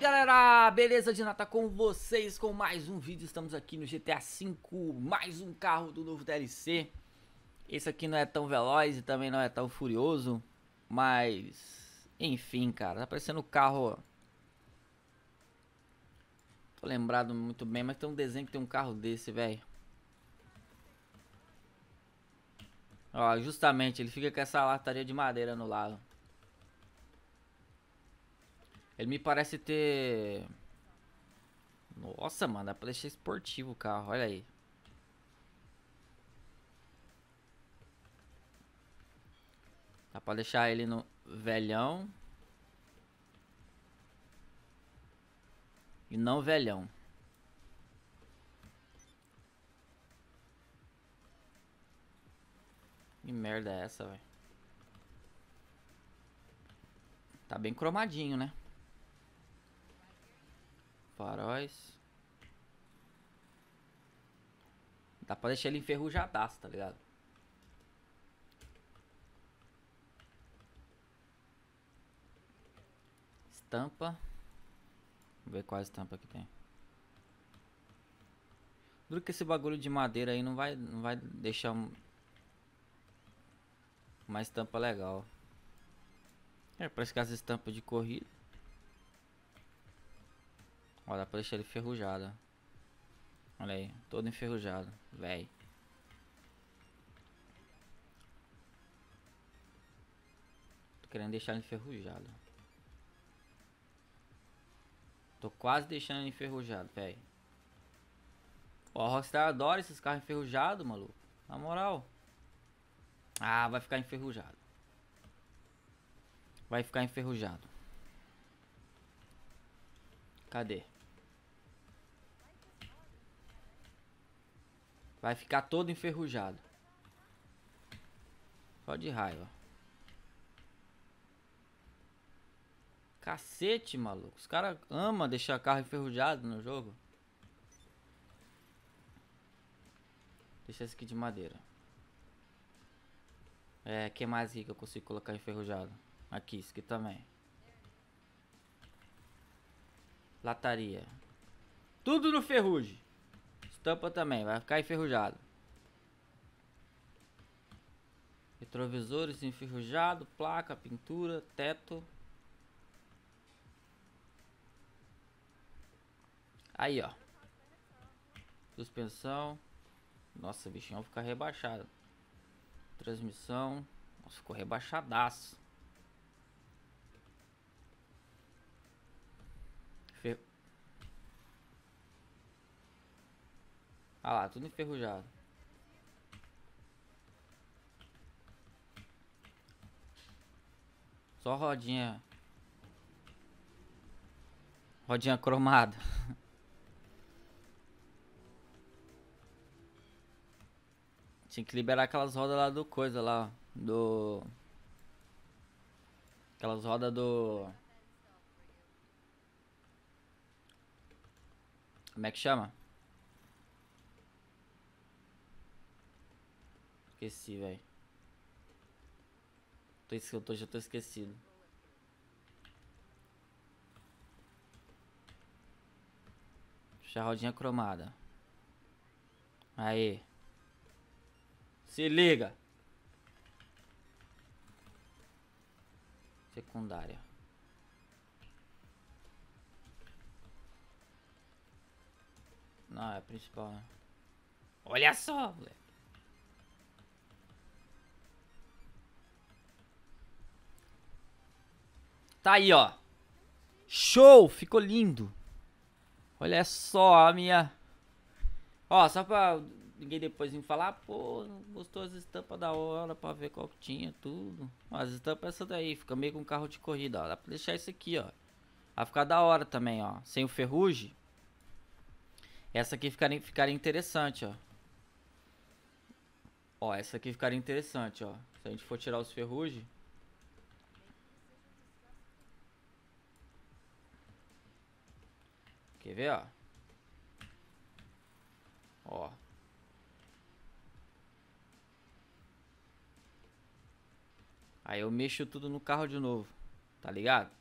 Galera, beleza de nata com vocês com mais um vídeo, estamos aqui no GTA V, mais um carro do novo DLC Esse aqui não é tão veloz e também não é tão furioso, mas enfim cara, tá parecendo um carro Tô lembrado muito bem, mas tem um desenho que tem um carro desse, velho Ó, justamente, ele fica com essa lataria de madeira no lado ele me parece ter... Nossa, mano, dá pra deixar esportivo o carro, olha aí. Dá pra deixar ele no velhão. E não velhão. Que merda é essa, velho? Tá bem cromadinho, né? faróis. Dá pra deixar ele enferrujadaço, tá ligado? Estampa. Vamos ver quais estampa que tem. Duro que esse bagulho de madeira aí não vai, não vai deixar uma estampa legal. É, parece que as estampas de corrida. Ó, dá pra deixar ele enferrujado. Olha aí, todo enferrujado, véi. Tô querendo deixar ele enferrujado. Tô quase deixando ele enferrujado, véi. Ó, a Rockstar adora esses carros enferrujados, maluco. Na moral. Ah, vai ficar enferrujado. Vai ficar enferrujado. Cadê? Vai ficar todo enferrujado. Só de raiva. Cacete, maluco. Os caras amam deixar carro enferrujado no jogo. Deixa esse aqui de madeira. É, que é mais aqui que eu consigo colocar enferrujado? Aqui, isso aqui também. Lataria. Tudo no ferrugem. Tampa também, vai ficar enferrujado. Retrovisores enferrujado, placa, pintura, teto. Aí, ó. Suspensão. Nossa, o vai ficar rebaixado. Transmissão. Nossa, ficou rebaixadaço. Ah lá, tudo enferrujado. Só rodinha. Rodinha cromada. Tinha que liberar aquelas rodas lá do coisa lá. Do. Aquelas rodas do. Como é que chama? Esqueci, velho. Tô eu tô, já tô esquecido. Deixa a rodinha cromada. Aí. Se liga. Secundária. Não, é a principal, né? Olha só, moleque. Tá aí, ó. Show! Ficou lindo. Olha só a minha... Ó, só pra ninguém depois vir falar, pô, gostou as estampas da hora pra ver qual que tinha, tudo. Ó, as estampas é essa daí, fica meio com um carro de corrida, ó. Dá pra deixar isso aqui, ó. Vai ficar da hora também, ó. Sem o ferrugem. Essa aqui ficaria, ficaria interessante, ó. Ó, essa aqui ficaria interessante, ó. Se a gente for tirar os ferrugem... Quer ver, ó? Ó. Aí eu mexo tudo no carro de novo, tá ligado?